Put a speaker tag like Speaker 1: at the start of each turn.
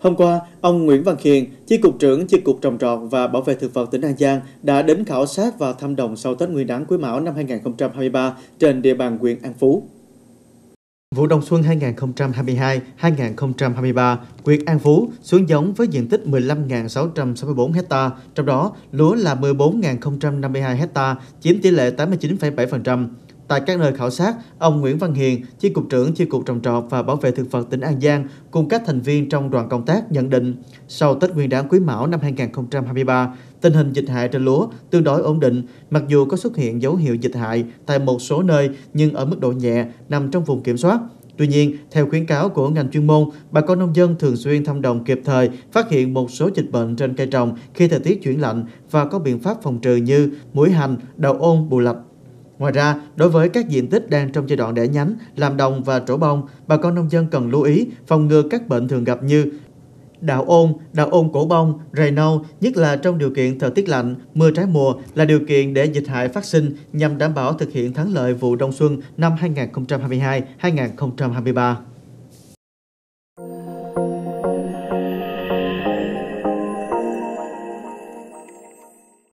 Speaker 1: Hôm qua, ông Nguyễn Văn Khiền, Chi cục trưởng Chi cục trồng trọt và bảo vệ thực vật tỉnh An Giang đã đến khảo sát và thăm đồng sau Tết Nguyên đán Quý Mão năm 2023 trên địa bàn huyện An Phú. Vụ đông xuân 2022-2023, huyện An Phú xuống giống với diện tích 15.664 ha, trong đó lúa là 14.052 ha, chiếm tỷ lệ 89,7%. Tại các nơi khảo sát, ông Nguyễn Văn Hiền, chi cục trưởng chi cục trồng trọt và bảo vệ thực vật tỉnh An Giang cùng các thành viên trong đoàn công tác nhận định, sau Tết Nguyên đán Quý Mão năm 2023, tình hình dịch hại trên lúa tương đối ổn định, mặc dù có xuất hiện dấu hiệu dịch hại tại một số nơi nhưng ở mức độ nhẹ, nằm trong vùng kiểm soát. Tuy nhiên, theo khuyến cáo của ngành chuyên môn, bà con nông dân thường xuyên thăm đồng kịp thời, phát hiện một số dịch bệnh trên cây trồng khi thời tiết chuyển lạnh và có biện pháp phòng trừ như muối hành, đầu ôn, bù lạch. Ngoài ra, đối với các diện tích đang trong giai đoạn đẻ nhánh, làm đồng và trổ bông, bà con nông dân cần lưu ý phòng ngừa các bệnh thường gặp như đạo ôn, đạo ôn cổ bông, rầy nâu, nhất là trong điều kiện thời tiết lạnh, mưa trái mùa là điều kiện để dịch hại phát sinh nhằm đảm bảo thực hiện thắng lợi vụ đông xuân năm 2022-2023.